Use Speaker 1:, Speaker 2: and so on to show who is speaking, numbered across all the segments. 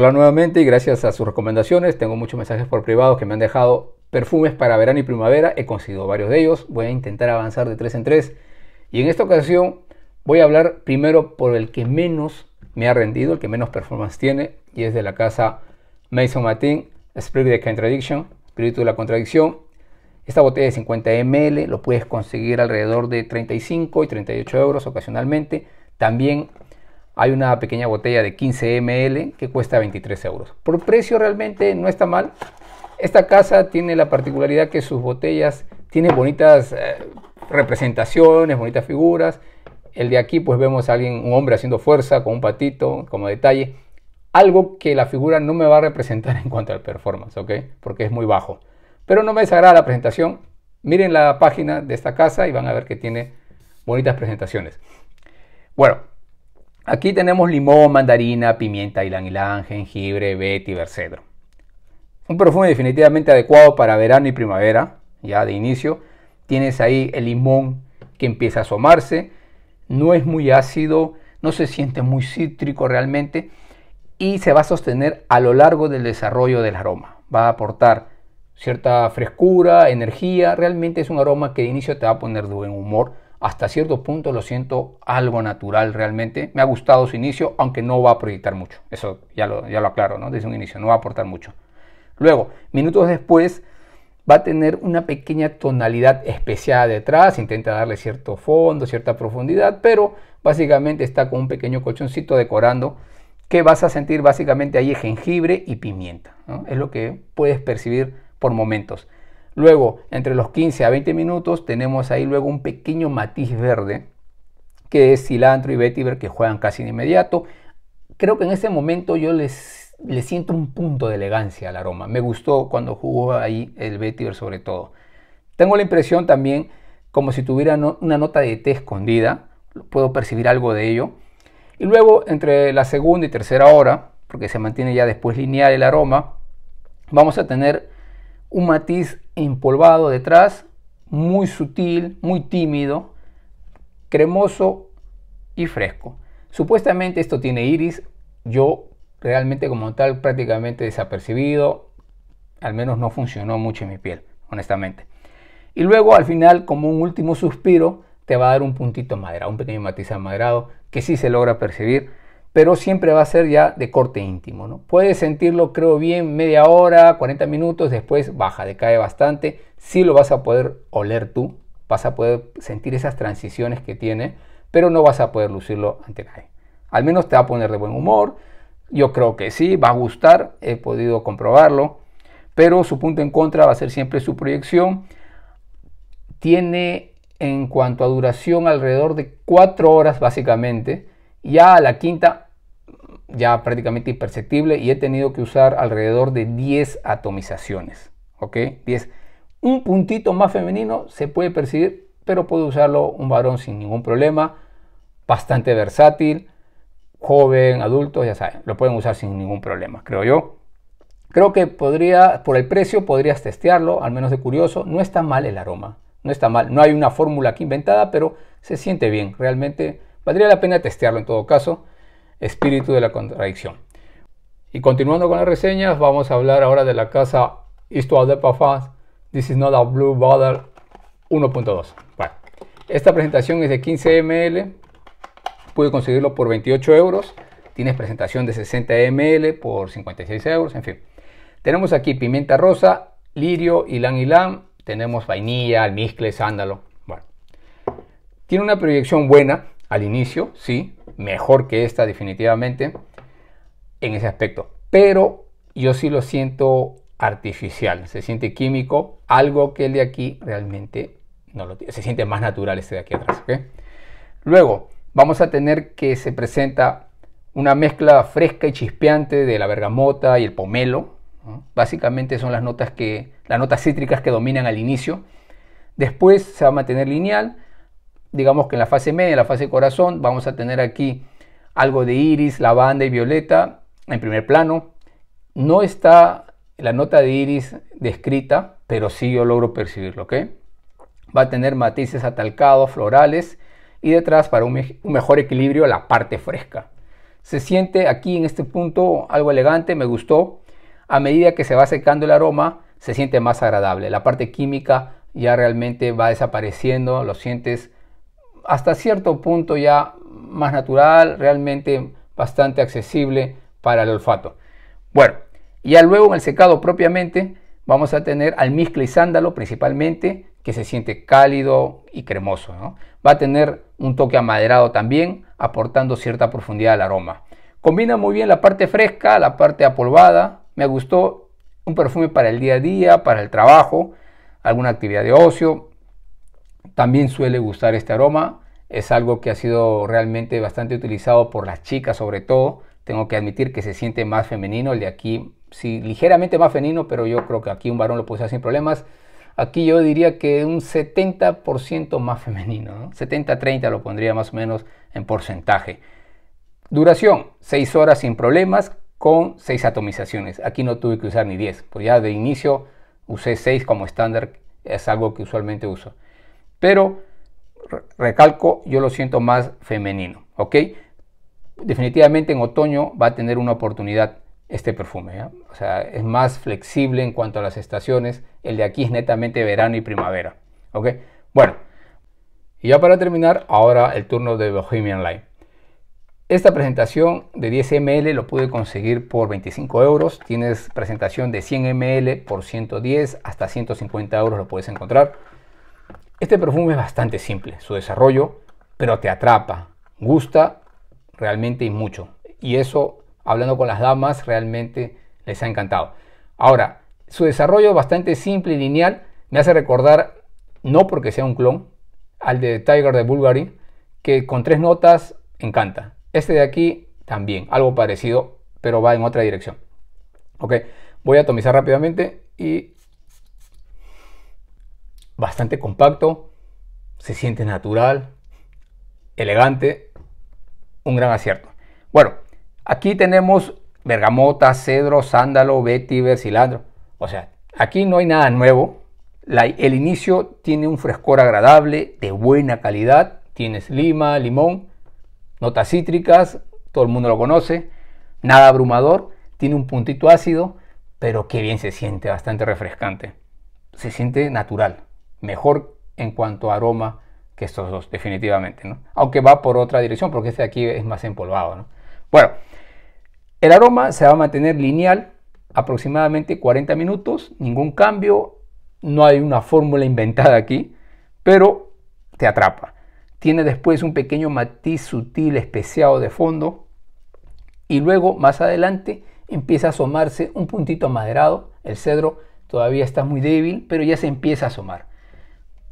Speaker 1: Hola nuevamente y gracias a sus recomendaciones. Tengo muchos mensajes por privado que me han dejado perfumes para verano y primavera. He conseguido varios de ellos. Voy a intentar avanzar de tres en tres. Y en esta ocasión voy a hablar primero por el que menos me ha rendido, el que menos performance tiene, y es de la casa Mason Martin, Spirit of the Contradiction, Espíritu de la Contradicción. Esta botella de 50 ml lo puedes conseguir alrededor de 35 y 38 euros ocasionalmente. También hay una pequeña botella de 15 ml que cuesta 23 euros. Por precio realmente no está mal. Esta casa tiene la particularidad que sus botellas tienen bonitas eh, representaciones, bonitas figuras. El de aquí pues vemos a alguien, un hombre haciendo fuerza con un patito como detalle. Algo que la figura no me va a representar en cuanto al performance, ¿ok? Porque es muy bajo. Pero no me desagrada la presentación. Miren la página de esta casa y van a ver que tiene bonitas presentaciones. Bueno, Aquí tenemos limón, mandarina, pimienta, ylang ylang, jengibre, vetiver, cedro Un perfume definitivamente adecuado para verano y primavera, ya de inicio. Tienes ahí el limón que empieza a asomarse, no es muy ácido, no se siente muy cítrico realmente y se va a sostener a lo largo del desarrollo del aroma. Va a aportar cierta frescura, energía, realmente es un aroma que de inicio te va a poner de buen humor hasta cierto punto lo siento algo natural realmente. Me ha gustado su inicio, aunque no va a proyectar mucho. Eso ya lo, ya lo aclaro, ¿no? Desde un inicio, no va a aportar mucho. Luego, minutos después, va a tener una pequeña tonalidad especial detrás, intenta darle cierto fondo, cierta profundidad, pero básicamente está con un pequeño colchoncito decorando que vas a sentir básicamente ahí jengibre y pimienta. Es lo que puedes percibir por momentos. Luego, entre los 15 a 20 minutos, tenemos ahí luego un pequeño matiz verde, que es cilantro y vetiver que juegan casi de inmediato. Creo que en ese momento yo les, siento un punto de elegancia al aroma. Me gustó cuando jugó ahí el vetiver sobre todo. Tengo la impresión también como si tuviera una nota de té escondida. Puedo percibir algo de ello. Y luego, entre la segunda y tercera hora, porque se mantiene ya después lineal el aroma, vamos a tener un matiz empolvado detrás, muy sutil, muy tímido, cremoso y fresco. Supuestamente esto tiene iris, yo realmente como tal prácticamente desapercibido, al menos no funcionó mucho en mi piel, honestamente. Y luego al final, como un último suspiro, te va a dar un puntito madera, un pequeño matiz amaderado que sí se logra percibir pero siempre va a ser ya de corte íntimo. ¿no? Puedes sentirlo, creo bien, media hora, 40 minutos, después baja, decae bastante. si lo vas a poder oler tú, vas a poder sentir esas transiciones que tiene, pero no vas a poder lucirlo ante nadie. Al menos te va a poner de buen humor. Yo creo que sí, va a gustar, he podido comprobarlo, pero su punto en contra va a ser siempre su proyección. Tiene en cuanto a duración alrededor de 4 horas básicamente ya a la quinta, ya prácticamente imperceptible y he tenido que usar alrededor de 10 atomizaciones. ¿Ok? 10. Un puntito más femenino se puede percibir, pero puede usarlo un varón sin ningún problema. Bastante versátil, joven, adulto, ya saben, lo pueden usar sin ningún problema, creo yo. Creo que podría, por el precio, podrías testearlo, al menos de curioso. No está mal el aroma, no está mal. No hay una fórmula aquí inventada, pero se siente bien. Realmente Valdría la pena testearlo en todo caso. Espíritu de la contradicción. Y continuando con las reseñas, vamos a hablar ahora de la casa Histoire de This is not a blue bottle 1.2. esta presentación es de 15 ml. Pude conseguirlo por 28 euros. Tienes presentación de 60 ml por 56 euros. En fin, tenemos aquí pimienta rosa, lirio, ylang ylang. Tenemos vainilla, almizcle, sándalo. tiene una proyección buena al inicio, sí, mejor que esta definitivamente en ese aspecto, pero yo sí lo siento artificial, se siente químico, algo que el de aquí realmente no lo tiene, se siente más natural este de aquí atrás. Luego vamos a tener que se presenta una mezcla fresca y chispeante de la bergamota y el pomelo. Básicamente son las notas que las notas cítricas que dominan al inicio. Después se va a mantener lineal digamos que en la fase media, en la fase corazón, vamos a tener aquí algo de iris, lavanda y violeta en primer plano. No está la nota de iris descrita, pero sí yo logro percibirlo, ¿ok? Va a tener matices atalcados, florales y detrás para un, un mejor equilibrio la parte fresca. Se siente aquí en este punto algo elegante, me gustó. A medida que se va secando el aroma, se siente más agradable. La parte química ya realmente va desapareciendo, lo sientes hasta cierto punto ya más natural, realmente bastante accesible para el olfato. Bueno, ya luego en el secado propiamente vamos a tener almizcle y sándalo principalmente, que se siente cálido y cremoso. Va a tener un toque amaderado también, aportando cierta profundidad al aroma. Combina muy bien la parte fresca, la parte apolvada. Me gustó un perfume para el día a día, para el trabajo, alguna actividad de ocio, también suele gustar este aroma, es algo que ha sido realmente bastante utilizado por las chicas sobre todo. Tengo que admitir que se siente más femenino, el de aquí sí, ligeramente más femenino, pero yo creo que aquí un varón lo puede usar sin problemas. Aquí yo diría que un 70% más femenino, 70 70-30 lo pondría más o menos en porcentaje. Duración, 6 horas sin problemas con 6 atomizaciones. Aquí no tuve que usar ni 10, pues ya de inicio usé 6 como estándar, es algo que usualmente uso pero recalco, yo lo siento más femenino, ¿ok? Definitivamente en otoño va a tener una oportunidad este perfume, ¿eh? o sea, es más flexible en cuanto a las estaciones, el de aquí es netamente verano y primavera, ¿ok? Bueno, y ya para terminar, ahora el turno de Bohemian Light. Esta presentación de 10 ml lo pude conseguir por 25 euros. Tienes presentación de 100 ml por 110 hasta 150 euros lo puedes encontrar. Este perfume es bastante simple, su desarrollo, pero te atrapa, gusta realmente y mucho. Y eso, hablando con las damas, realmente les ha encantado. Ahora, su desarrollo bastante simple y lineal me hace recordar, no porque sea un clon, al de Tiger de Bulgari, que con tres notas encanta. Este de aquí también, algo parecido, pero va en otra dirección. Ok, voy a atomizar rápidamente y bastante compacto, se siente natural, elegante, un gran acierto. Bueno, aquí tenemos bergamota, cedro, sándalo, vetiver, cilantro. O sea, aquí no hay nada nuevo. el inicio tiene un frescor agradable, de buena calidad. Tienes lima, limón, notas cítricas, todo el mundo lo conoce. Nada abrumador, tiene un puntito ácido, pero qué bien se siente, bastante refrescante. Se siente natural mejor en cuanto a aroma que estos dos, definitivamente, ¿no? Aunque va por otra dirección, porque este de aquí es más empolvado, Bueno, el aroma se va a mantener lineal aproximadamente 40 minutos, ningún cambio, no hay una fórmula inventada aquí, pero te atrapa. Tiene después un pequeño matiz sutil especiado de fondo y luego más adelante empieza a asomarse un puntito amaderado, el cedro todavía está muy débil, pero ya se empieza a asomar.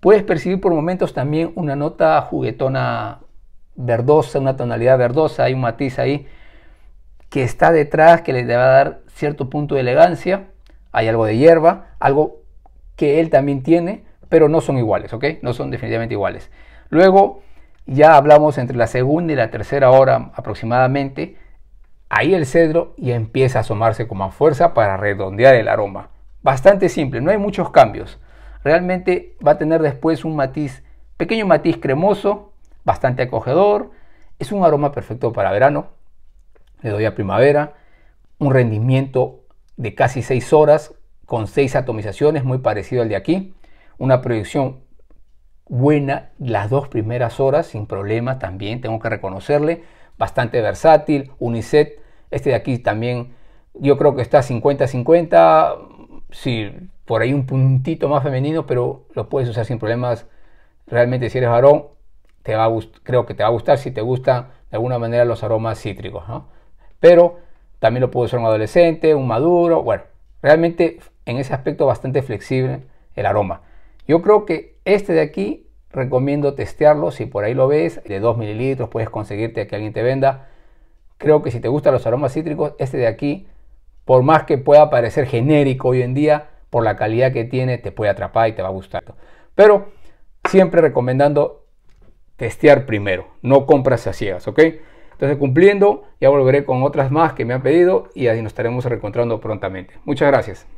Speaker 1: Puedes percibir por momentos también una nota juguetona verdosa, una tonalidad verdosa, hay un matiz ahí que está detrás que le va a dar cierto punto de elegancia. Hay algo de hierba, algo que él también tiene, pero no son iguales, ¿ok? No son definitivamente iguales. Luego, ya hablamos entre la segunda y la tercera hora aproximadamente, ahí el cedro y empieza a asomarse con más fuerza para redondear el aroma. Bastante simple, no hay muchos cambios realmente va a tener después un matiz, pequeño matiz cremoso, bastante acogedor. Es un aroma perfecto para verano. Le doy a primavera. Un rendimiento de casi 6 horas con 6 atomizaciones, muy parecido al de aquí. Una proyección buena las dos primeras horas, sin problemas también, tengo que reconocerle. Bastante versátil, uniset. Este de aquí también yo creo que está 50-50, sí, por ahí un puntito más femenino, pero lo puedes usar sin problemas. Realmente si eres varón, creo que te va a gustar si te gustan de alguna manera los aromas cítricos, Pero también lo puede usar un adolescente, un maduro, bueno, realmente en ese aspecto bastante flexible el aroma. Yo creo que este de aquí recomiendo testearlo, si por ahí lo ves, de 2 mililitros puedes conseguirte que alguien te venda. Creo que si te gustan los aromas cítricos, este de aquí por más que pueda parecer genérico hoy en día, por la calidad que tiene, te puede atrapar y te va a gustar. Pero siempre recomendando testear primero, no compras a ciegas, ¿ok? Entonces cumpliendo, ya volveré con otras más que me han pedido y así nos estaremos reencontrando prontamente. Muchas gracias.